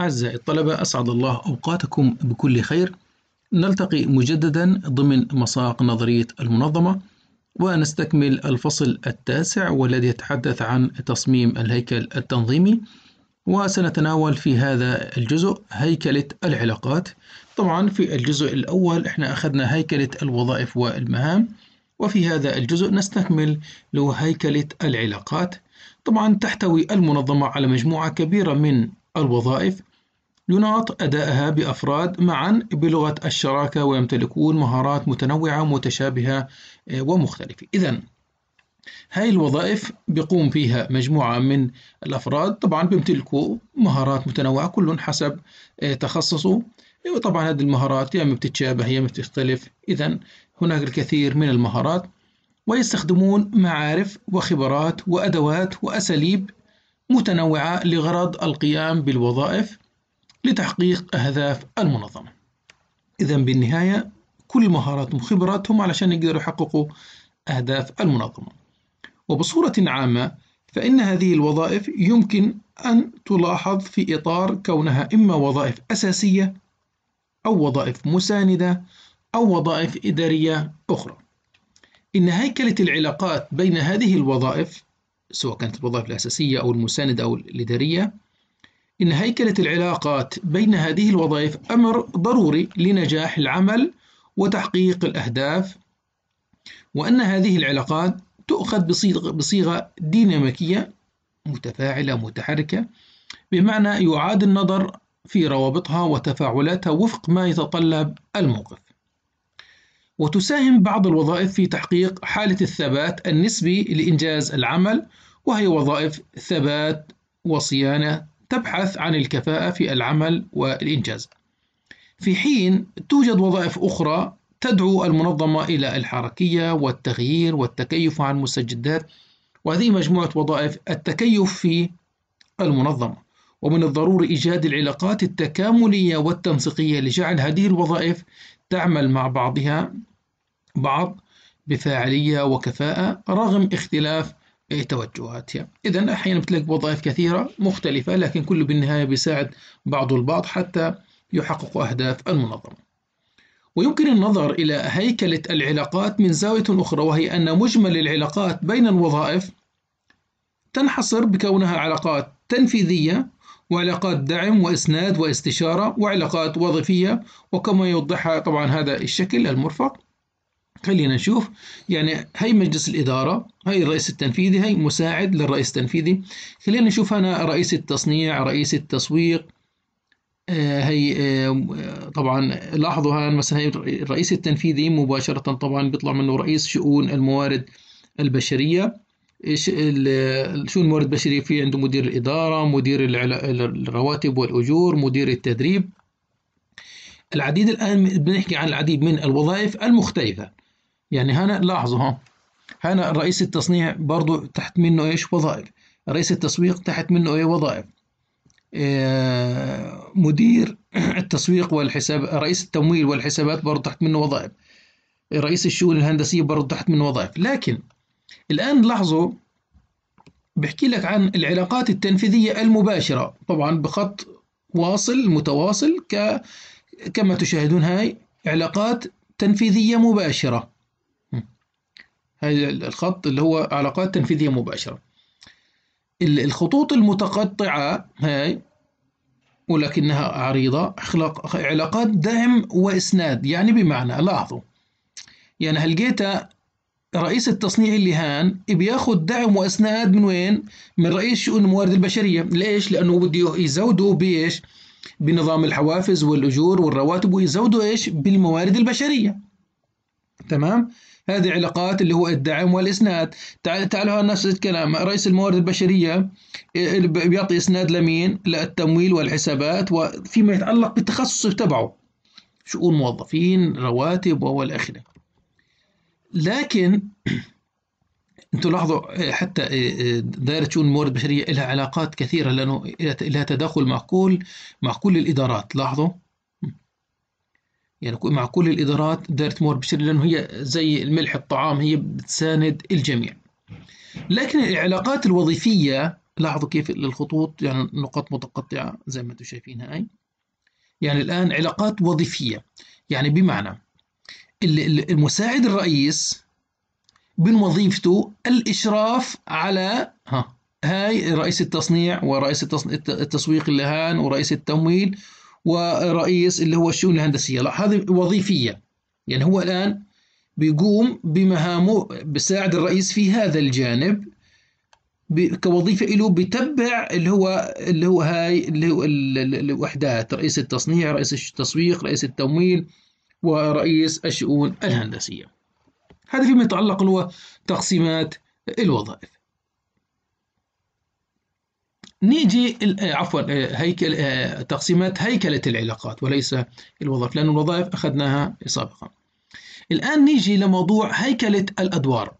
أعزائي الطلبة أسعد الله أوقاتكم بكل خير نلتقي مجددا ضمن مساق نظرية المنظمة ونستكمل الفصل التاسع والذي يتحدث عن تصميم الهيكل التنظيمي وسنتناول في هذا الجزء هيكلة العلاقات طبعا في الجزء الأول احنا أخذنا هيكلة الوظائف والمهام وفي هذا الجزء نستكمل له هيكلة العلاقات طبعا تحتوي المنظمة على مجموعة كبيرة من الوظائف يناط أدائها بأفراد معا بلغة الشراكة ويمتلكون مهارات متنوعة متشابهة آه، ومختلفة إذا هاي الوظائف بيقوم فيها مجموعة من الأفراد طبعا بيمتلكوا مهارات متنوعة كل حسب آه، تخصصه إيه، وطبعا هذه المهارات يا يعني بتتشابه يا بتختلف إذا هناك الكثير من المهارات ويستخدمون معارف وخبرات وأدوات وأساليب متنوعة لغرض القيام بالوظائف لتحقيق أهداف المنظمة إذا بالنهاية كل مهاراتهم وخبراتهم علشان يقدروا يحققوا أهداف المنظمة وبصورة عامة فإن هذه الوظائف يمكن أن تلاحظ في إطار كونها إما وظائف أساسية أو وظائف مساندة أو وظائف إدارية أخرى إن هيكلة العلاقات بين هذه الوظائف سواء كانت الوظائف الأساسية أو المساندة أو الإدارية إن هيكلة العلاقات بين هذه الوظائف أمر ضروري لنجاح العمل وتحقيق الأهداف وأن هذه العلاقات تؤخذ بصيغة, بصيغة ديناميكية متفاعلة متحركة بمعنى يعاد النظر في روابطها وتفاعلاتها وفق ما يتطلب الموقف وتساهم بعض الوظائف في تحقيق حالة الثبات النسبي لإنجاز العمل وهي وظائف ثبات وصيانة تبحث عن الكفاءة في العمل والإنجاز في حين توجد وظائف أخرى تدعو المنظمة إلى الحركية والتغيير والتكيف عن مستجدات وهذه مجموعة وظائف التكيف في المنظمة ومن الضروري إيجاد العلاقات التكاملية والتنسيقية لجعل هذه الوظائف تعمل مع بعضها بعض بفاعلية وكفاءة رغم اختلاف إيه، توجهاتها إذا أحيانا بتلاقي وظائف كثيرة مختلفة لكن كله بالنهاية بيساعد بعض البعض حتى يحقق أهداف المنظمة ويمكن النظر إلى هيكلة العلاقات من زاوية أخرى وهي أن مجمل العلاقات بين الوظائف تنحصر بكونها علاقات تنفيذية وعلاقات دعم وإسناد واستشارة وعلاقات وظيفية وكما يوضحها طبعا هذا الشكل المرفق خلينا نشوف يعني هي مجلس الإدارة هي الرئيس التنفيذي هي مساعد للرئيس التنفيذي خلينا نشوف هنا رئيس التصنيع رئيس التسويق هي آه، آه، آه، طبعا لاحظوا هنا مثلا هي الرئيس التنفيذي مباشرة طبعا بيطلع منه رئيس شؤون الموارد البشرية ايش شؤون الموارد البشرية في عنده مدير الإدارة مدير الرواتب والأجور مدير التدريب العديد الآن بنحكي عن العديد من الوظائف المختلفة يعني هنا لاحظوا ها هنا رئيس التصنيع برضو تحت منه ايش وظائف رئيس التسويق تحت منه ايه وظائف آه، مدير التسويق والحساب رئيس التمويل والحسابات برضه تحت منه وظائف رئيس الشؤون الهندسية برضه تحت منه وظائف لكن الآن لاحظوا بحكي لك عن العلاقات التنفيذية المباشرة طبعا بخط واصل متواصل ك... كما تشاهدون هاي علاقات تنفيذية مباشرة الخط اللي هو علاقات تنفيذية مباشرة الخطوط المتقطعة هاي ولكنها عريضة اخلاق علاقات دعم وإسناد يعني بمعنى لاحظوا يعني هلقيت رئيس التصنيع اللي هان بياخذ دعم وإسناد من وين؟ من رئيس شؤون الموارد البشرية ليش؟ لأنه بده يزودوا بإيش؟ بنظام الحوافز والأجور والرواتب ويزودوا إيش؟ بالموارد البشرية تمام؟ هذه علاقات اللي هو الدعم والإسناد تعالوا هذا نفس الكلام رئيس الموارد البشرية بيعطي إسناد لمين للتمويل والحسابات وفيما يتعلق بالتخصص تبعه شؤون موظفين رواتب والآخرة لكن انتم لاحظوا حتى دائرة شؤون الموارد البشرية لها علاقات كثيرة لأنه لها تداخل مع كل مع كل الإدارات لاحظوا يعني مع كل الادارات دارت مور بشري لانه هي زي الملح الطعام هي بتساند الجميع لكن العلاقات الوظيفيه لاحظوا كيف الخطوط يعني نقاط متقطعه زي ما انتم شايفين هاي يعني الان علاقات وظيفيه يعني بمعنى المساعد الرئيس من وظيفته الاشراف على ها هاي رئيس التصنيع ورئيس التسويق اللي هان ورئيس التمويل ورئيس اللي هو الشؤون الهندسية لا هذه وظيفية يعني هو الآن بيقوم بمهامه بيساعد الرئيس في هذا الجانب كوظيفه له بتبع اللي هو اللي هو هاي اللي هو الوحدات رئيس التصنيع رئيس التسويق رئيس التمويل ورئيس الشؤون الهندسيه هذا فيما يتعلق هو تقسيمات الوظائف نيجي آه، عفوا آه، هيكل آه، تقسيمات هيكلة العلاقات وليس الوظائف لأن الوظائف أخذناها سابقا الآن نيجي لموضوع هيكلة الأدوار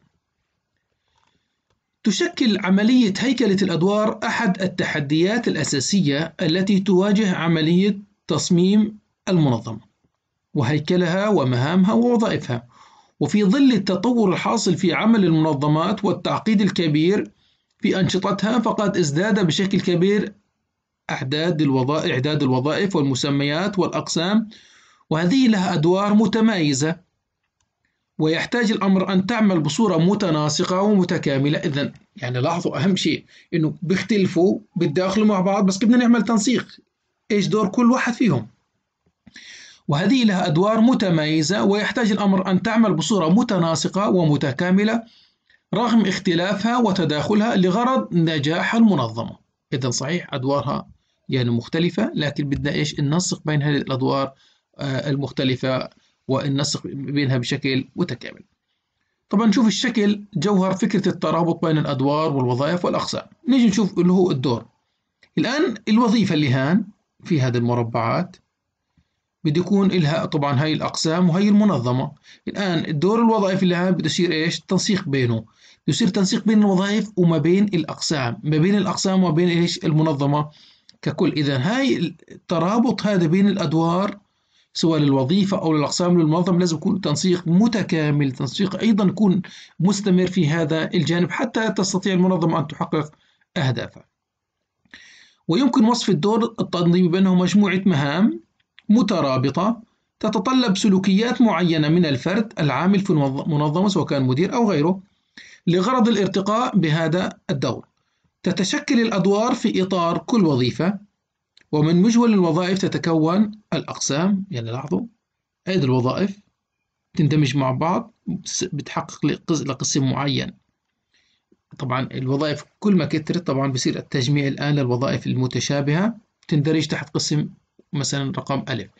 تشكل عملية هيكلة الأدوار أحد التحديات الأساسية التي تواجه عملية تصميم المنظمة وهيكلها ومهامها ووظائفها وفي ظل التطور الحاصل في عمل المنظمات والتعقيد الكبير في أنشطتها فقد ازداد بشكل كبير أعداد الوظائف إعداد الوظائف والمسميات والأقسام وهذه لها أدوار متمايزة ويحتاج الأمر أن تعمل بصورة متناسقة ومتكاملة إذا يعني لاحظوا أهم شيء إنه بيختلفوا بيتداخلوا مع بعض بس بدنا نعمل تنسيق إيش دور كل واحد فيهم وهذه لها أدوار متمايزة ويحتاج الأمر أن تعمل بصورة متناسقة ومتكاملة رغم اختلافها وتداخلها لغرض نجاح المنظمة إذا صحيح أدوارها يعني مختلفة لكن بدنا إيش ننسق بين هذه الأدوار آه، المختلفة وننسق بينها بشكل متكامل طبعا نشوف الشكل جوهر فكرة الترابط بين الأدوار والوظائف والأقسام نيجي نشوف اللي هو الدور الآن الوظيفة اللي هان في هذه المربعات بده يكون لها طبعا هاي الأقسام وهي المنظمة الآن الدور الوظائفي لها بده يصير إيش تنسيق بينه يصير تنسيق بين الوظائف وما بين الأقسام ما بين الأقسام وما بين إيش المنظمة ككل إذا هاي الترابط هذا بين الأدوار سواء للوظيفة أو للأقسام للمنظمة لازم يكون تنسيق متكامل تنسيق أيضا يكون مستمر في هذا الجانب حتى تستطيع المنظمة أن تحقق أهدافها ويمكن وصف الدور التنظيمي بأنه مجموعة مهام مترابطة تتطلب سلوكيات معينة من الفرد العامل في منظمة سواء كان مدير أو غيره لغرض الارتقاء بهذا الدور تتشكل الأدوار في إطار كل وظيفة ومن مجمل الوظائف تتكون الأقسام يعني لاحظوا هذه الوظائف تندمج مع بعض بتحقق لقسم معين طبعا الوظائف كل ما كثرت طبعا بصير التجميع الآن للوظائف المتشابهة تندرج تحت قسم مثلا رقم ألف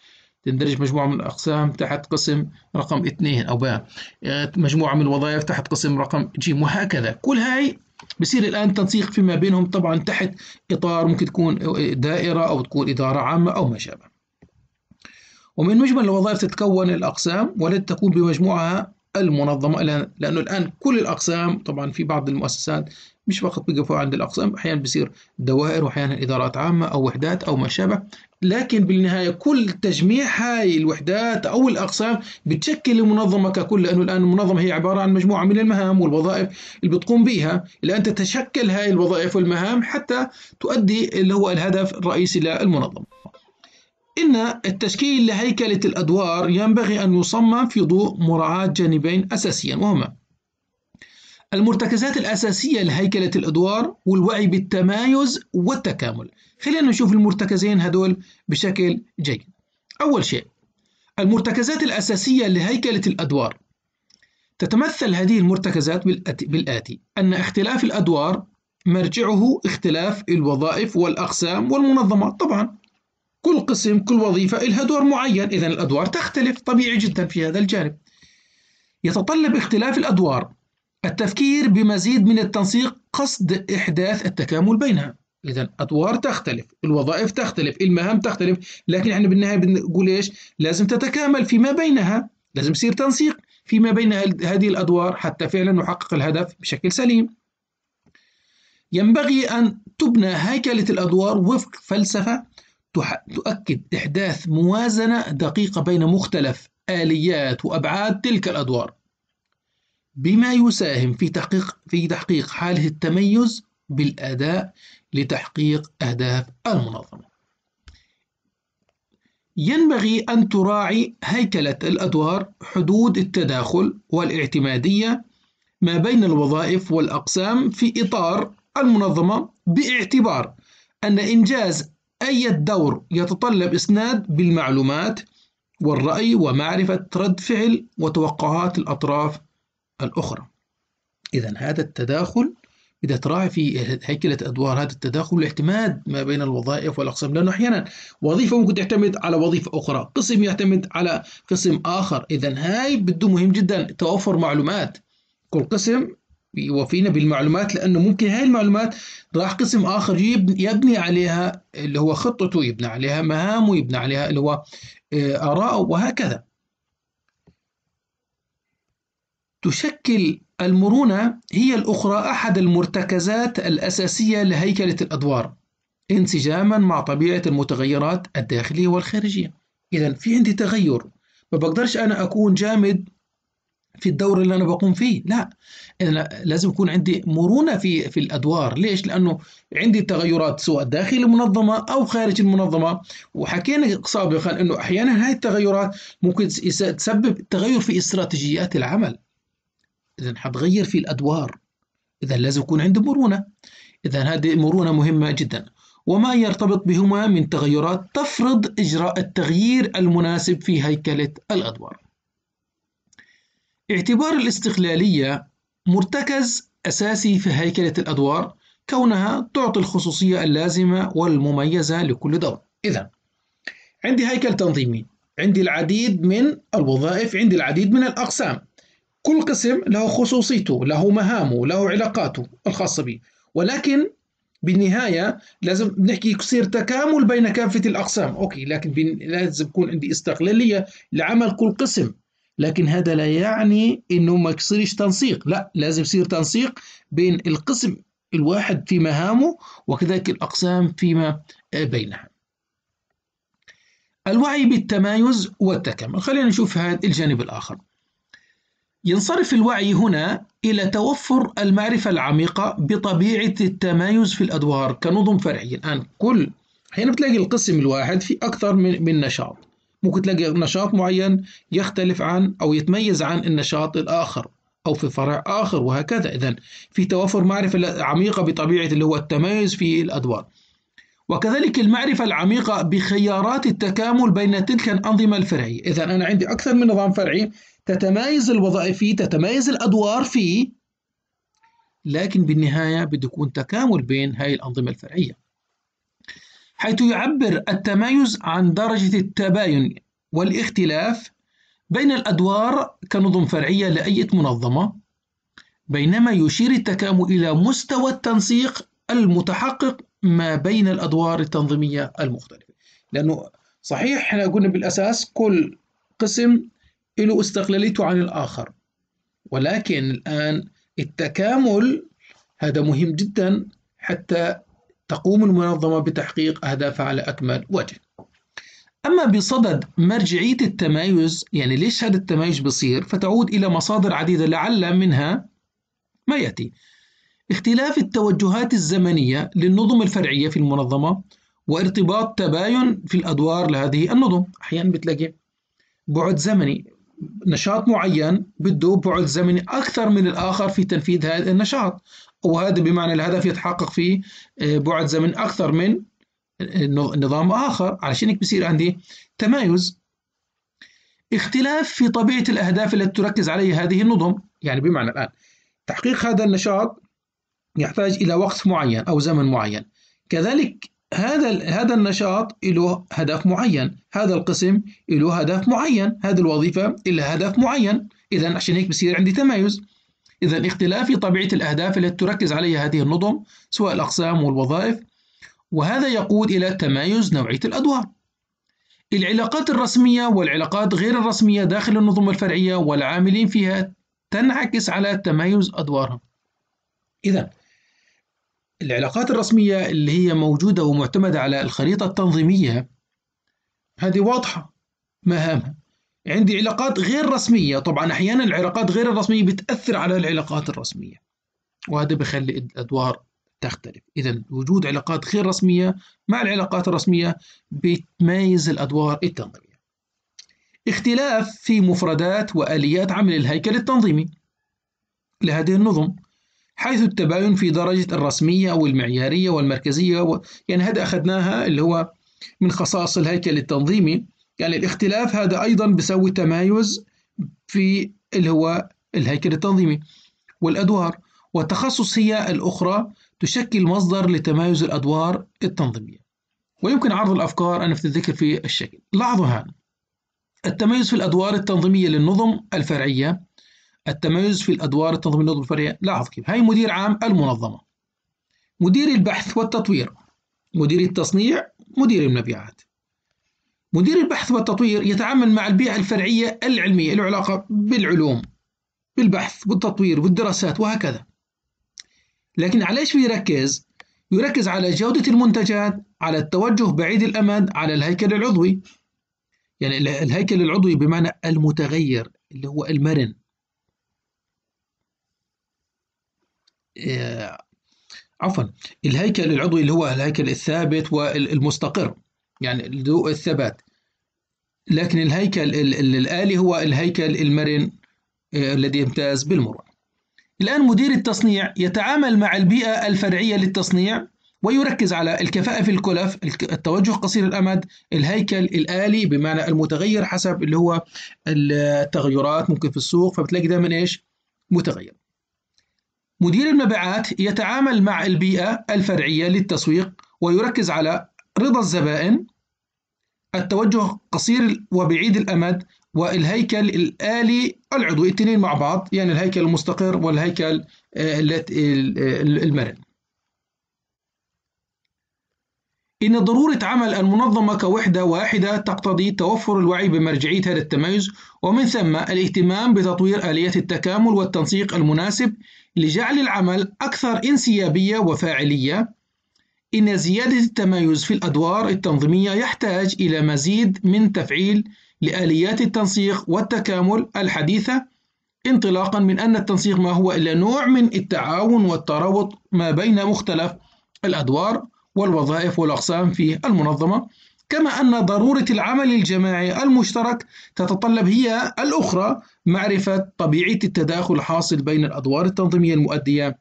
تندرج مجموعة من الأقسام تحت قسم رقم اثنين أو باء مجموعة من الوظائف تحت قسم رقم جيم وهكذا كل هاي بصير الآن تنسيق فيما بينهم طبعا تحت إطار ممكن تكون دائرة أو تكون إدارة عامة أو ما شابه ومن مجمل الوظائف تتكون الأقسام والتي تكون بمجموعها المنظمة لأنه الآن كل الأقسام طبعا في بعض المؤسسات مش فقط بيقفوا عند الاقسام احيانا بيصير دوائر واحيانا ادارات عامه او وحدات او ما شابه لكن بالنهايه كل تجميع هاي الوحدات او الاقسام بتشكل المنظمه ككل لانه الان المنظمه هي عباره عن مجموعه من المهام والوظائف اللي بتقوم بها الان تتشكل هاي الوظائف والمهام حتى تؤدي اللي هو الهدف الرئيسي للمنظمه إن التشكيل لهيكلة الأدوار ينبغي أن يصمم في ضوء مراعاة جانبين أساسيا وهما المرتكزات الأساسية لهيكلة الأدوار والوعي بالتمايز والتكامل خلينا نشوف المرتكزين هدول بشكل جيد أول شيء المرتكزات الأساسية لهيكلة الأدوار تتمثل هذه المرتكزات بالآتي أن اختلاف الأدوار مرجعه اختلاف الوظائف والأقسام والمنظمات طبعا كل قسم كل وظيفة لها دور معين إذا الأدوار تختلف طبيعي جدا في هذا الجانب يتطلب اختلاف الأدوار التفكير بمزيد من التنسيق قصد إحداث التكامل بينها إذا أدوار تختلف الوظائف تختلف المهام تختلف لكن إحنا بالنهاية بنقول إيش لازم تتكامل فيما بينها لازم يصير تنسيق فيما بين هذه الأدوار حتى فعلا نحقق الهدف بشكل سليم ينبغي أن تبنى هيكلة الأدوار وفق فلسفة تؤكد إحداث موازنة دقيقة بين مختلف آليات وأبعاد تلك الأدوار بما يساهم في تحقيق في تحقيق حاله التميز بالأداء لتحقيق أهداف المنظمة. ينبغي أن تراعي هيكلة الأدوار حدود التداخل والاعتمادية ما بين الوظائف والأقسام في إطار المنظمة باعتبار أن إنجاز أي دور يتطلب إسناد بالمعلومات والرأي ومعرفة رد فعل وتوقعات الأطراف الأخرى إذا هذا التداخل تراعي في هيكلة أدوار هذا التداخل والاعتماد ما بين الوظائف والأقسام لأنه أحيانا وظيفة ممكن تعتمد على وظيفة أخرى قسم يعتمد على قسم آخر إذا هاي بده مهم جدا توفر معلومات كل قسم يوفينا بالمعلومات لأنه ممكن هاي المعلومات راح قسم آخر يبني عليها اللي هو خطته يبني عليها مهامه يبني عليها اللي هو آه، آراءه وهكذا تشكل المرونة هي الأخرى أحد المرتكزات الأساسية لهيكلة الأدوار انسجاما مع طبيعة المتغيرات الداخلية والخارجية إذا في عندي تغير ما بقدرش أنا أكون جامد في الدور اللي أنا بقوم فيه لا أنا لازم يكون عندي مرونة في في الأدوار ليش؟ لأنه عندي تغيرات سواء داخل المنظمة أو خارج المنظمة وحكينا سابقا أنه أحيانا هاي التغيرات ممكن تسبب تغير في استراتيجيات العمل إذا حتغير في الأدوار إذا لازم يكون عنده مرونة إذا هذه مرونة مهمة جدا وما يرتبط بهما من تغيرات تفرض إجراء التغيير المناسب في هيكلة الأدوار اعتبار الاستقلالية مرتكز أساسي في هيكلة الأدوار كونها تعطي الخصوصية اللازمة والمميزة لكل دور إذا عندي هيكل تنظيمي عندي العديد من الوظائف عندي العديد من الأقسام كل قسم له خصوصيته له مهامه له علاقاته الخاصة به ولكن بالنهاية لازم بنحكي يصير تكامل بين كافة الأقسام أوكي لكن لازم يكون عندي استقلالية لعمل كل قسم لكن هذا لا يعني انه ما يصيرش تنسيق لا لازم يصير تنسيق بين القسم الواحد في مهامه وكذلك الأقسام فيما بينها الوعي بالتمايز والتكامل خلينا نشوف هذا الجانب الآخر ينصرف الوعي هنا إلى توفر المعرفة العميقة بطبيعة التمايز في الأدوار كنظم فرعية الآن كل حين بتلاقي القسم الواحد في أكثر من, من نشاط ممكن تلاقي نشاط معين يختلف عن أو يتميز عن النشاط الآخر أو في فرع آخر وهكذا إذا في توفر معرفة عميقة بطبيعة اللي هو التمايز في الأدوار وكذلك المعرفة العميقة بخيارات التكامل بين تلك الأنظمة الفرعية إذا أنا عندي أكثر من نظام فرعي تتمايز الوظائف فيه تتمايز الأدوار فيه لكن بالنهاية بده يكون تكامل بين هاي الأنظمة الفرعية حيث يعبر التمايز عن درجة التباين والاختلاف بين الأدوار كنظم فرعية لأي منظمة بينما يشير التكامل إلى مستوى التنسيق المتحقق ما بين الأدوار التنظيمية المختلفة لأنه صحيح احنا قلنا بالأساس كل قسم له استقلاليته عن الآخر ولكن الآن التكامل هذا مهم جدا حتى تقوم المنظمة بتحقيق أهدافها على أكمل وجه أما بصدد مرجعية التمايز يعني ليش هذا التمايز بصير فتعود إلى مصادر عديدة لعل منها ما يأتي اختلاف التوجهات الزمنية للنظم الفرعية في المنظمة وارتباط تباين في الأدوار لهذه النظم أحيانا بتلاقي بعد زمني نشاط معين بده بعد زمني أكثر من الآخر في تنفيذ هذا النشاط وهذا بمعنى الهدف يتحقق في آه، بعد زمن أكثر من آه، نظام آخر علشان هيك بصير عندي تمايز اختلاف في طبيعة الأهداف التي تركز عليها هذه النظم يعني بمعنى الآن تحقيق هذا النشاط يحتاج إلى وقت معين أو زمن معين كذلك هذا هذا النشاط له هدف معين هذا القسم له هدف معين هذه الوظيفه لها هدف معين اذا عشان هيك بصير عندي تمايز اذا اختلاف في طبيعه الاهداف التي تركز عليها هذه النظم سواء الاقسام والوظائف وهذا يقود الى تمايز نوعيه الادوار العلاقات الرسميه والعلاقات غير الرسميه داخل النظم الفرعيه والعاملين فيها تنعكس على تمايز ادوارهم اذا العلاقات الرسمية اللي هي موجودة ومعتمدة على الخريطة التنظيمية هذه واضحة مهامها عندي علاقات غير رسمية طبعا أحيانا العلاقات غير الرسمية بتأثر على العلاقات الرسمية وهذا بخلي الأدوار تختلف إذا وجود علاقات غير رسمية مع العلاقات الرسمية بتميز الأدوار التنظيمية اختلاف في مفردات وآليات عمل الهيكل التنظيمي لهذه النظم حيث التباين في درجة الرسمية أو المعيارية والمركزية و... يعني هذا أخذناها اللي هو من خصائص الهيكل التنظيمي يعني الاختلاف هذا أيضا بسوي تمايز في اللي هو الهيكل التنظيمي والأدوار والتخصص هي الأخرى تشكل مصدر لتمايز الأدوار التنظيمية ويمكن عرض الأفكار أن تتذكر في الشكل لاحظوا هذا التمايز في الأدوار التنظيمية للنظم الفرعية التميز في الأدوار التنظيمية والفرعية لاحظ كيف هاي مدير عام المنظمة مدير البحث والتطوير مدير التصنيع مدير المبيعات مدير البحث والتطوير يتعامل مع البيئة الفرعية العلمية له علاقة بالعلوم بالبحث والتطوير والدراسات وهكذا لكن على ايش بيركز؟ يركز على جودة المنتجات على التوجه بعيد الأمد على الهيكل العضوي يعني الهيكل العضوي بمعنى المتغير اللي هو المرن آه، عفوا الهيكل العضوي اللي هو الهيكل الثابت والمستقر يعني ذو الثبات لكن الهيكل الآلي هو الهيكل المرن آه، الذي يمتاز بالمرونة الآن مدير التصنيع يتعامل مع البيئة الفرعية للتصنيع ويركز على الكفاءة في الكلف التوجه قصير الأمد الهيكل الآلي بمعنى المتغير حسب اللي هو التغيرات ممكن في السوق فبتلاقي دايما إيش متغير مدير المبيعات يتعامل مع البيئة الفرعية للتسويق ويركز على رضا الزبائن التوجه قصير وبعيد الأمد والهيكل الآلي العضوي التنين مع بعض يعني الهيكل المستقر والهيكل آه، المرن إن ضرورة عمل المنظمة كوحدة واحدة تقتضي توفر الوعي بمرجعية هذا التميز ومن ثم الاهتمام بتطوير آلية التكامل والتنسيق المناسب لجعل العمل أكثر انسيابية وفاعلية إن زيادة التمايز في الأدوار التنظيمية يحتاج إلى مزيد من تفعيل لآليات التنسيق والتكامل الحديثة انطلاقا من أن التنسيق ما هو إلا نوع من التعاون والترابط ما بين مختلف الأدوار والوظائف والأقسام في المنظمة كما أن ضرورة العمل الجماعي المشترك تتطلب هي الأخرى معرفة طبيعة التداخل الحاصل بين الأدوار التنظيمية المؤدية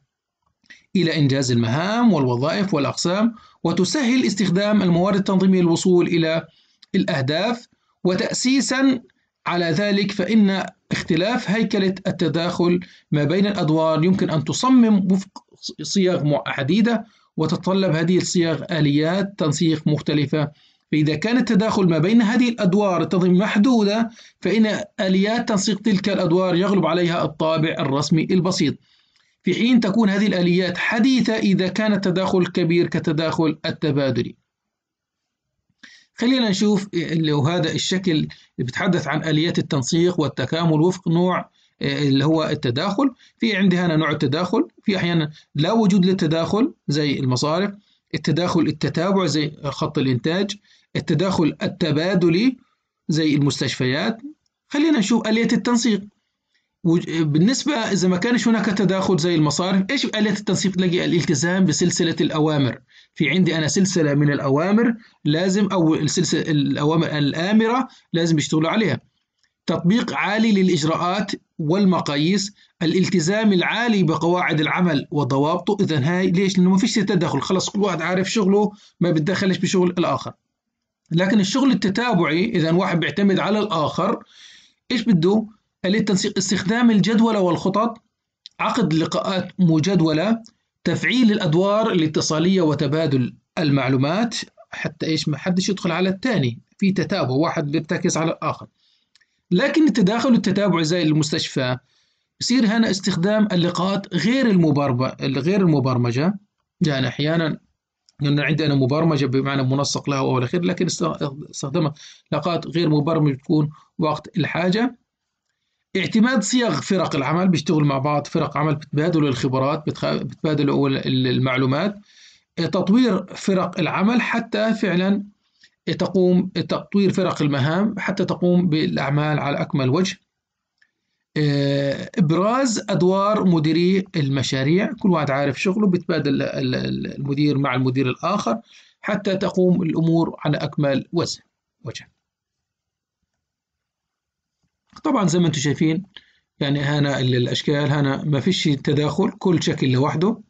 إلى إنجاز المهام والوظائف والأقسام وتسهل استخدام الموارد التنظيمية للوصول إلى الأهداف وتأسيسا على ذلك فإن اختلاف هيكلة التداخل ما بين الأدوار يمكن أن تصمم وفق صيغ عديدة وتتطلب هذه الصيغ آليات تنسيق مختلفة فإذا كان التداخل ما بين هذه الأدوار التنظيم محدودة فإن آليات تنسيق تلك الأدوار يغلب عليها الطابع الرسمي البسيط في حين تكون هذه الآليات حديثة إذا كان التداخل كبير كتداخل التبادلي خلينا نشوف لو هذا الشكل اللي بتحدث عن آليات التنسيق والتكامل وفق نوع اللي هو التداخل في عندي هنا نوع التداخل في أحيانا لا وجود للتداخل زي المصارف التداخل التتابع زي خط الإنتاج التداخل التبادلي زي المستشفيات خلينا نشوف آلية التنسيق بالنسبة إذا ما كانش هناك تداخل زي المصارف إيش آلية التنسيق تلاقي الالتزام بسلسلة الأوامر في عندي أنا سلسلة من الأوامر لازم أو السلسلة الأوامر الآمرة لازم يشتغلوا عليها تطبيق عالي للإجراءات والمقاييس الالتزام العالي بقواعد العمل وضوابطه إذا هاي ليش لأنه ما فيش تدخل خلاص كل واحد عارف شغله ما بتدخلش بشغل الآخر لكن الشغل التتابعي إذا واحد بيعتمد على الآخر إيش بده؟ التنسيق استخدام الجدولة والخطط عقد لقاءات مجدولة تفعيل الأدوار الاتصالية وتبادل المعلومات حتى إيش ما حدش يدخل على الثاني في تتابع واحد بيرتكز على الآخر لكن التداخل التتابع زي المستشفى يصير هنا استخدام اللقاءات غير المبرمجة غير المبرمجة يعني أحيانا لأن عندنا مبرمجة بمعنى منسق لها وإلى آخره لكن استخدمها لقاءات غير مبرمجة تكون وقت الحاجة اعتماد صيغ فرق العمل بيشتغل مع بعض فرق عمل بتبادلوا الخبرات بتبادلوا المعلومات تطوير فرق العمل حتى فعلا تقوم تطوير فرق المهام حتى تقوم بالأعمال على أكمل وجه آه، ابراز ادوار مديري المشاريع كل واحد عارف شغله بيتبادل المدير مع المدير الاخر حتى تقوم الامور على اكمل وجه وجه طبعا زي ما انتم شايفين يعني هنا الاشكال هنا ما فيش تداخل كل شكل لوحده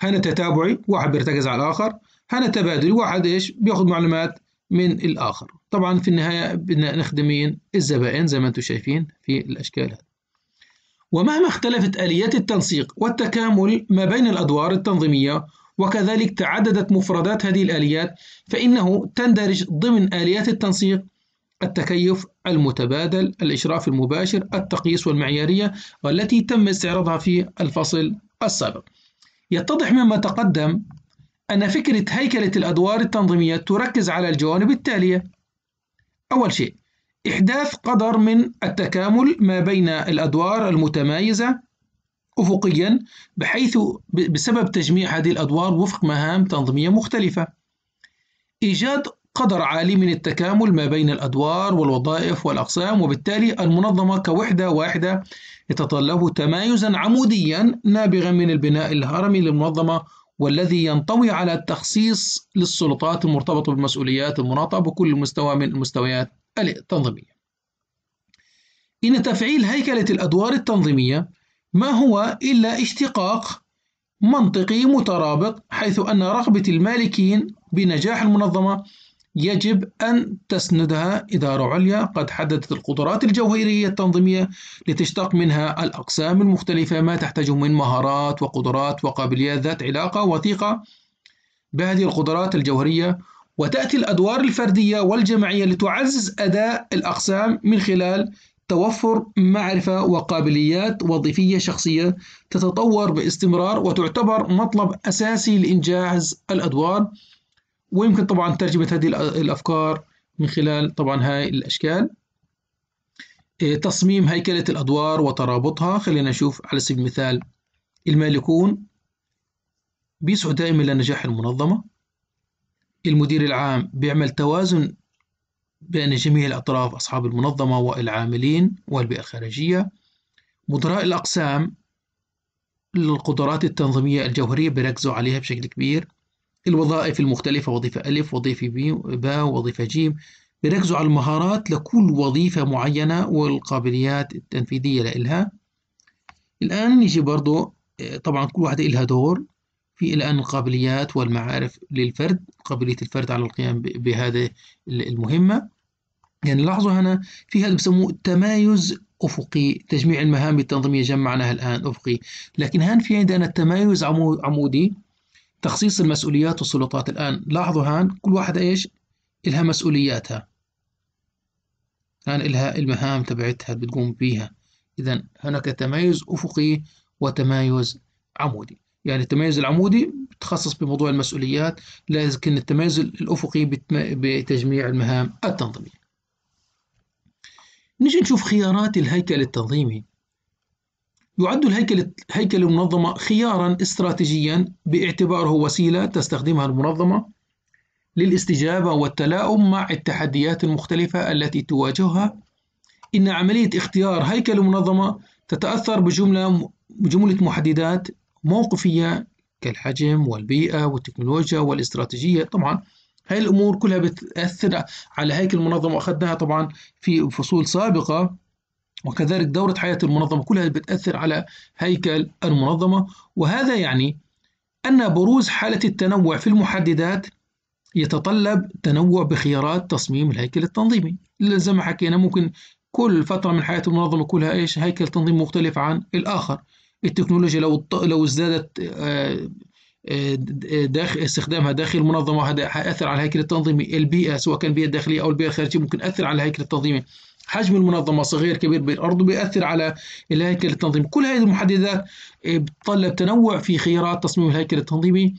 هنا تتابعي واحد بيرتكز على الاخر هنا تبادلي واحد ايش بياخذ معلومات من الاخر طبعا في النهايه بدنا نخدم الزبائن زي ما انتم شايفين في الاشكال هذه ومهما اختلفت آليات التنسيق والتكامل ما بين الأدوار التنظيمية وكذلك تعددت مفردات هذه الآليات فإنه تندرج ضمن آليات التنسيق التكيف المتبادل الإشراف المباشر التقييس والمعيارية والتي تم استعراضها في الفصل السابق يتضح مما تقدم أن فكرة هيكلة الأدوار التنظيمية تركز على الجوانب التالية أول شيء إحداث قدر من التكامل ما بين الأدوار المتمايزة أفقيا بحيث بسبب تجميع هذه الأدوار وفق مهام تنظيمية مختلفة إيجاد قدر عالي من التكامل ما بين الأدوار والوظائف والأقسام وبالتالي المنظمة كوحدة واحدة يتطلب تمايزا عموديا نابغا من البناء الهرمي للمنظمة والذي ينطوي على التخصيص للسلطات المرتبطة بالمسؤوليات المناطة بكل مستوى من المستويات التنظيمية إن تفعيل هيكلة الأدوار التنظيمية ما هو إلا اشتقاق منطقي مترابط حيث أن رغبة المالكين بنجاح المنظمة يجب أن تسندها إدارة عليا قد حددت القدرات الجوهرية التنظيمية لتشتق منها الأقسام المختلفة ما تحتاجه من مهارات وقدرات وقابليات ذات علاقة وثيقة بهذه القدرات الجوهرية وتأتي الأدوار الفردية والجماعية لتعزز أداء الأقسام من خلال توفر معرفة وقابليات وظيفية شخصية تتطور باستمرار وتعتبر مطلب أساسي لإنجاز الأدوار ويمكن طبعا ترجمة هذه الأفكار من خلال طبعا هاي الأشكال إيه، تصميم هيكلة الأدوار وترابطها خلينا نشوف على سبيل المثال المالكون بيسعوا دائما لنجاح المنظمة المدير العام بيعمل توازن بين جميع الأطراف أصحاب المنظمة والعاملين والبيئة الخارجية مدراء الأقسام للقدرات التنظيمية الجوهرية بيركزوا عليها بشكل كبير الوظائف المختلفة وظيفة ألف وظيفة باء وظيفة جيم بيركزوا على المهارات لكل وظيفة معينة والقابليات التنفيذية لإلها الآن نيجي برضو آه، طبعا كل واحدة إلها دور في الآن القابليات والمعارف للفرد قابلية الفرد على القيام بهذه المهمة يعني لاحظوا هنا في هذا بسموه تمايز أفقي تجميع المهام التنظيمية جمعناها الآن أفقي لكن هان في عندنا تمايز عمودي تخصيص المسؤوليات والسلطات الآن لاحظوا هان كل واحدة إيش إلها مسؤولياتها الآن إلها المهام تبعتها بتقوم بيها إذا هناك تمايز أفقي وتمايز عمودي يعني التميز العمودي تخصص بموضوع المسؤوليات لكن التميز الأفقي بتجميع المهام التنظيمية نجي نشوف خيارات الهيكل التنظيمي يعد الهيكل هيكل المنظمة خيارا استراتيجيا باعتباره وسيلة تستخدمها المنظمة للاستجابة والتلاؤم مع التحديات المختلفة التي تواجهها إن عملية اختيار هيكل المنظمة تتأثر بجملة جملة محددات موقفية كالحجم والبيئة والتكنولوجيا والاستراتيجية طبعا هاي الأمور كلها بتأثر على هيكل المنظمة وأخذناها طبعا في فصول سابقة وكذلك دورة حياة المنظمة كلها بتأثر على هيكل المنظمة وهذا يعني أن بروز حالة التنوع في المحددات يتطلب تنوع بخيارات تصميم الهيكل التنظيمي زي ما حكينا ممكن كل فترة من حياة المنظمة كلها إيش هيكل تنظيم مختلف عن الآخر التكنولوجيا لو لو ازدادت آه، آه، داخل استخدامها داخل المنظمة واحدة هيأثر على الهيكل التنظيمي البيئة سواء كان البيئة الداخلية أو البيئة الخارجية ممكن أثر على الهيكل التنظيمي حجم المنظمة صغير كبير بالأرض بيأثر على الهيكل التنظيمي كل هذه المحددات آه، بتطلب تنوع في خيارات تصميم الهيكل التنظيمي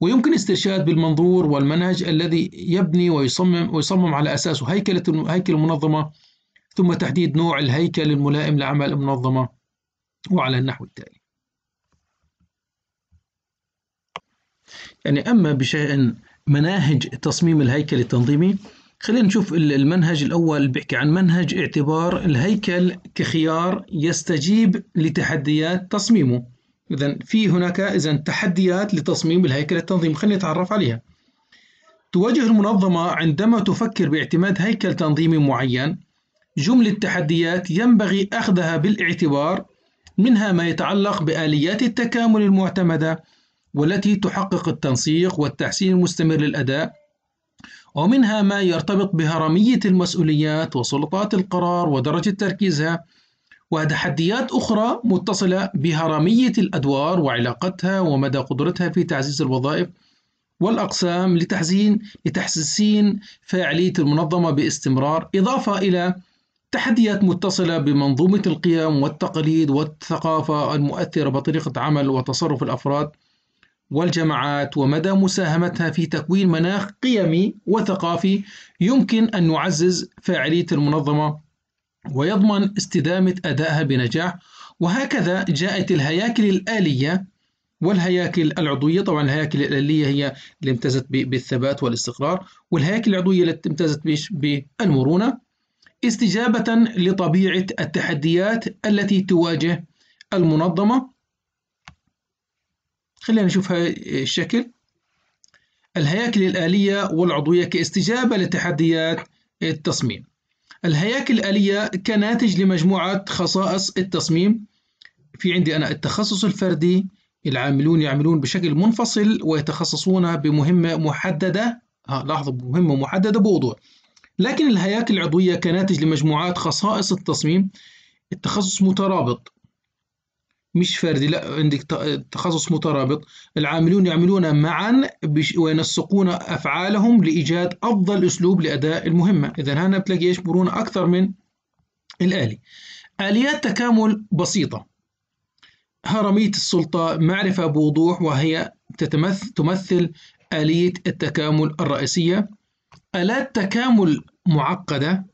ويمكن استرشاد بالمنظور والمنهج الذي يبني ويصمم ويصمم على أساسه هيكلة هيكل المنظمة ثم تحديد نوع الهيكل الملائم لعمل المنظمة وعلى النحو التالي يعني أما بشأن مناهج تصميم الهيكل التنظيمي خلينا نشوف المنهج الأول بيحكي عن منهج اعتبار الهيكل كخيار يستجيب لتحديات تصميمه إذا في هناك إذا تحديات لتصميم الهيكل التنظيمي خلينا نتعرف عليها تواجه المنظمة عندما تفكر باعتماد هيكل تنظيمي معين جملة تحديات ينبغي أخذها بالاعتبار منها ما يتعلق بآليات التكامل المعتمدة والتي تحقق التنسيق والتحسين المستمر للأداء ومنها ما يرتبط بهرمية المسؤوليات وسلطات القرار ودرجة تركيزها وتحديات أخرى متصلة بهرمية الأدوار وعلاقتها ومدى قدرتها في تعزيز الوظائف والأقسام لتحسين لتحسين فاعلية المنظمة باستمرار إضافة إلى تحديات متصلة بمنظومة القيم والتقاليد والثقافة المؤثرة بطريقة عمل وتصرف الأفراد والجماعات ومدى مساهمتها في تكوين مناخ قيمي وثقافي يمكن أن نعزز فاعلية المنظمة ويضمن استدامة أدائها بنجاح وهكذا جاءت الهياكل الآلية والهياكل العضوية طبعا الهياكل الآلية هي اللي امتازت بالثبات والاستقرار والهياكل العضوية التي امتازت بالمرونة استجابة لطبيعة التحديات التي تواجه المنظمة خلينا نشوف هذا الشكل الهياكل الآلية والعضوية كاستجابة لتحديات التصميم الهياكل الآلية كناتج لمجموعة خصائص التصميم في عندي أنا التخصص الفردي العاملون يعملون بشكل منفصل ويتخصصون بمهمة محددة ها لاحظوا مهمة محددة بوضوح لكن الهياكل العضوية كناتج لمجموعات خصائص التصميم التخصص مترابط مش فردي لا عندك تخصص مترابط العاملون يعملون معا وينسقون أفعالهم لإيجاد أفضل أسلوب لأداء المهمة إذا هنا بتلاقي إيش مرونة أكثر من الآلي آليات تكامل بسيطة هرمية السلطة معرفة بوضوح وهي تتمثل تمثل آلية التكامل الرئيسية آلات تكامل معقدة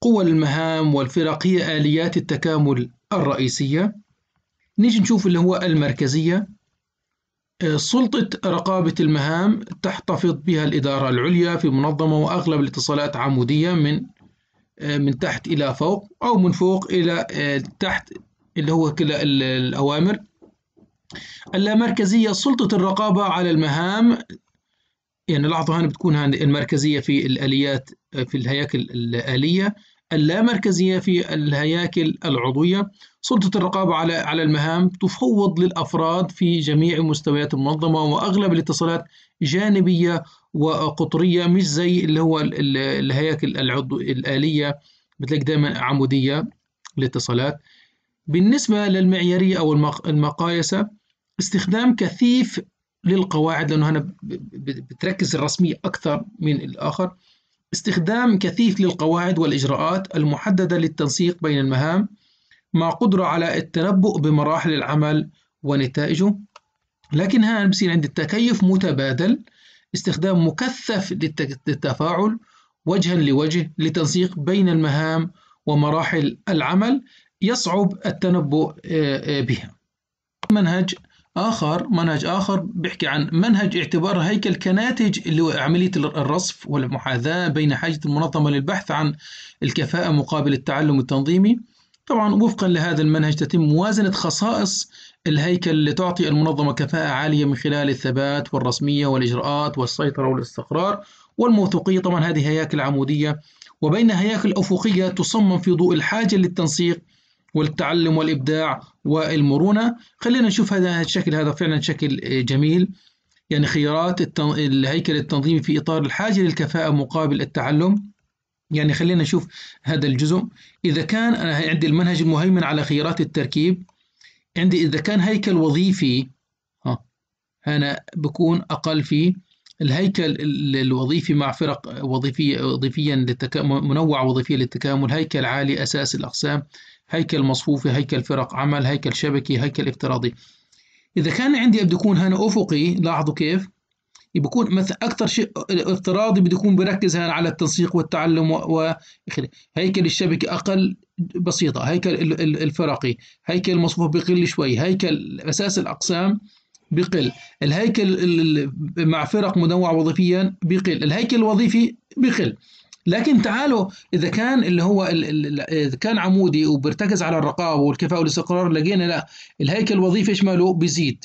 قوى المهام والفرق هي آليات التكامل الرئيسية نيجي نشوف اللي هو المركزية آه، سلطة رقابة المهام تحتفظ بها الإدارة العليا في منظمة وأغلب الاتصالات عمودية من آه، من تحت إلى فوق أو من فوق إلى آه، تحت اللي هو كلا الأوامر اللامركزية سلطة الرقابة على المهام يعني لاحظوا هنا بتكون المركزية في الآليات في الهياكل الآلية اللامركزية في الهياكل العضوية سلطة الرقابة على على المهام تفوض للأفراد في جميع مستويات المنظمة وأغلب الاتصالات جانبية وقطرية مش زي اللي هو الهياكل العضو الآلية بتلاقي دائما عمودية الاتصالات بالنسبة للمعيارية أو المقايسة استخدام كثيف للقواعد لأنه هنا بتركز الرسمية أكثر من الآخر استخدام كثيف للقواعد والإجراءات المحددة للتنسيق بين المهام مع قدرة على التنبؤ بمراحل العمل ونتائجه لكن هنا بصير عندي التكيف متبادل استخدام مكثف للتفاعل وجها لوجه لتنسيق بين المهام ومراحل العمل يصعب التنبؤ آه، آه، بها منهج آخر منهج آخر بيحكي عن منهج اعتبار هيكل كناتج اللي هو عملية الرصف والمحاذاة بين حاجة المنظمة للبحث عن الكفاءة مقابل التعلم التنظيمي طبعا وفقا لهذا المنهج تتم موازنة خصائص الهيكل لتعطي المنظمة كفاءة عالية من خلال الثبات والرسمية والإجراءات والسيطرة والاستقرار والموثوقية طبعا هذه هياكل عمودية وبين هياكل أفقية تصمم في ضوء الحاجة للتنسيق والتعلم والإبداع والمرونة خلينا نشوف هذا الشكل هذا فعلا شكل آه، جميل يعني خيارات التن... الهيكل التنظيمي في إطار الحاجة للكفاءة مقابل التعلم يعني خلينا نشوف هذا الجزء إذا كان أنا عندي المنهج المهيمن على خيارات التركيب عندي إذا كان هيكل وظيفي ها أنا بكون أقل في الهيكل الوظيفي مع فرق وظيفية وظيفيا للتكامل منوع وظيفيا للتكامل هيكل عالي أساس الأقسام هيكل مصفوفي هيكل فرق عمل هيكل شبكي هيكل افتراضي إذا كان عندي بده يكون هنا أفقي لاحظوا كيف بكون مثل أكثر شيء افتراضي بده يكون بركز هنا على التنسيق والتعلم و... هيكل الشبكة أقل بسيطة هيكل الفرقي هيكل المصفوف بقل شوي هيكل أساس الأقسام بقل الهيكل مع فرق منوعة وظيفيا بقل الهيكل الوظيفي بقل لكن تعالوا اذا كان اللي هو اذا كان عمودي وبيرتكز على الرقابه والكفاءه والاستقرار لقينا لا الهيكل الوظيفي ايش ماله؟ بيزيد.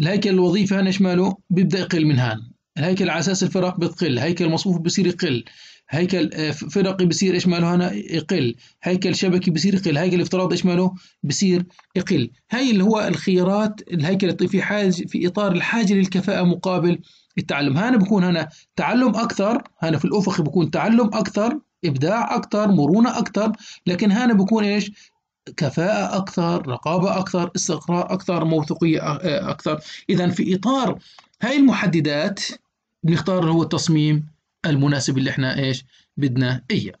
الهيكل الوظيفي هنا ايش ماله؟ بيبدا يقل من هان. الهيكل على اساس الفرق بتقل، هيكل المصفوف بصير يقل، هيكل آه، فرقي بصير ايش ماله هنا؟ يقل، هيكل شبكي بصير يقل، هيكل افتراضي ايش ماله؟ بصير يقل. هي اللي هو الخيارات الهيكل في حاجه في اطار الحاجه للكفاءه مقابل التعلم هنا بكون هنا تعلم أكثر هنا في الأفق بكون تعلم أكثر إبداع أكثر مرونة أكثر لكن هنا بكون إيش كفاءة أكثر رقابة أكثر استقرار أكثر موثوقية أكثر إذا في إطار هاي المحددات بنختار اللي هو التصميم المناسب اللي احنا ايش بدنا اياه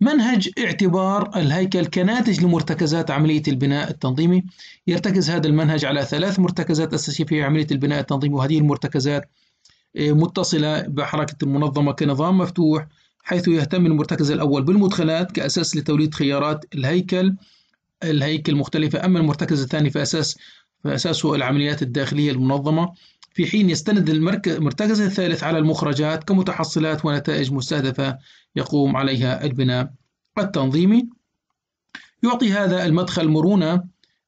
منهج اعتبار الهيكل كناتج لمرتكزات عملية البناء التنظيمي يرتكز هذا المنهج على ثلاث مرتكزات أساسية في عملية البناء التنظيمي وهذه المرتكزات آه، متصلة بحركة المنظمة كنظام مفتوح حيث يهتم المرتكز الأول بالمدخلات كأساس لتوليد خيارات الهيكل الهيكل المختلفة أما المرتكز الثاني فأساس فأساسه العمليات الداخلية المنظمة في حين يستند المرتكز الثالث على المخرجات كمتحصلات ونتائج مستهدفة يقوم عليها البناء التنظيمي يعطي هذا المدخل مرونة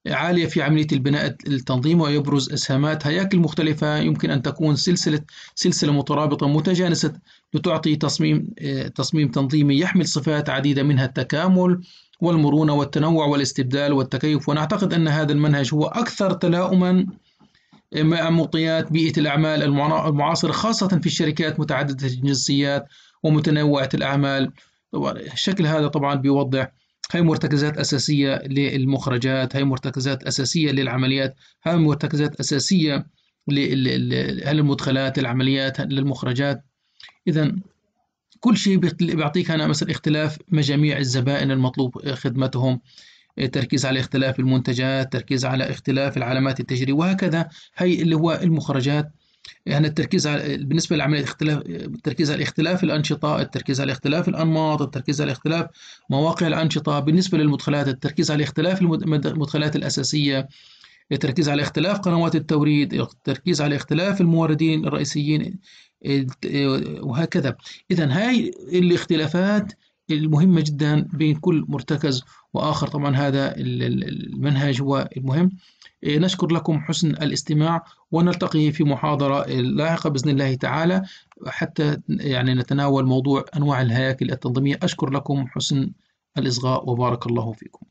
عالية في عملية البناء التنظيمي ويبرز إسهامات هياكل مختلفة يمكن أن تكون سلسلة سلسلة مترابطة متجانسة لتعطي تصميم تصميم تنظيمي يحمل صفات عديدة منها التكامل والمرونة والتنوع والاستبدال والتكيف ونعتقد أن هذا المنهج هو أكثر تلاؤما مع معطيات بيئة الأعمال المعاصرة خاصة في الشركات متعددة الجنسيات ومتنوعة الأعمال طبعا الشكل هذا طبعا بيوضح هاي مرتكزات أساسية للمخرجات هاي مرتكزات أساسية للعمليات هاي مرتكزات أساسية للمدخلات العمليات للمخرجات إذا كل شيء بيعطيك أنا مثلا اختلاف مجاميع الزبائن المطلوب خدمتهم التركيز على اختلاف المنتجات التركيز على اختلاف العلامات التجارية وهكذا هي اللي هو المخرجات يعني التركيز على بالنسبه لعمليه اختلاف التركيز على اختلاف الانشطه، التركيز على اختلاف الانماط، التركيز على اختلاف مواقع الانشطه، بالنسبه للمدخلات التركيز على اختلاف المدخلات الاساسيه، التركيز على اختلاف قنوات التوريد، التركيز على اختلاف الموردين الرئيسيين وهكذا. اذا هاي الاختلافات المهمه جدا بين كل مرتكز وآخر طبعا هذا المنهج هو المهم إيه، نشكر لكم حسن الاستماع ونلتقي في محاضرة لاحقة بإذن الله تعالى حتى يعني نتناول موضوع أنواع الهياكل التنظيمية أشكر لكم حسن الإصغاء وبارك الله فيكم